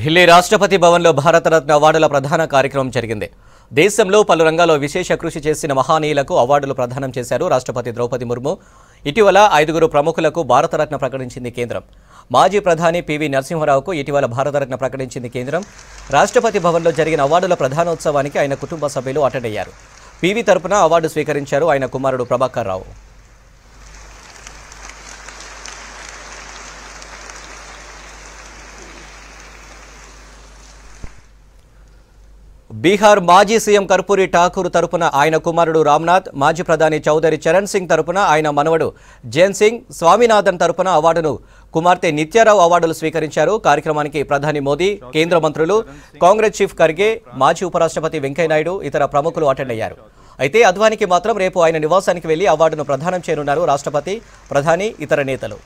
ఢిల్లీ రాష్ట్రపతి భవన్లో భారతరత్న అవార్డుల ప్రధాన కార్యక్రమం జరిగింది దేశంలో పలు రంగాల్లో విశేష కృషి చేసిన మహానీయులకు అవార్డులు ప్రదానం చేశారు రాష్ట్రపతి ద్రౌపది ముర్ము ఇటీవల ఐదుగురు ప్రముఖులకు భారతరత్న ప్రకటించింది కేంద్రం మాజీ ప్రధాని పివి నరసింహరావుకు ఇటీవల భారతరత్న ప్రకటించింది కేంద్రం రాష్ట్రపతి భవన్లో జరిగిన అవార్డుల ప్రధానోత్సవానికి ఆయన కుటుంబ సభ్యులు అటెండ్ అయ్యారు పివి తరపున అవార్డు స్వీకరించారు ఆయన కుమారుడు ప్రభాకర్ రావు బీహార్ మాజీ సీఎం కర్పూరి ఠాకూర్ తరపున ఆయన కుమారుడు రామ్నాథ్ మాజీ ప్రధాని చౌదరి చరణ్ సింగ్ తరపున ఆయన మనవడు జైన్ సింగ్ స్వామినాథన్ తరపున అవార్డును కుమార్తె నిత్యారావు అవార్డులు స్వీకరించారు కార్యక్రమానికి ప్రధాని మోదీ కేంద్ర మంత్రులు కాంగ్రెస్ చీఫ్ ఖర్గే మాజీ ఉపరాష్ట్రపతి వెంకయ్యనాయుడు ఇతర ప్రముఖులు అటెండ్ అయ్యారు అయితే అద్వానికి మాత్రం రేపు ఆయన నివాసానికి వెళ్లి అవార్డును ప్రధానం చేయనున్నారు రాష్ట్రపతి ప్రధాని ఇతర నేతలు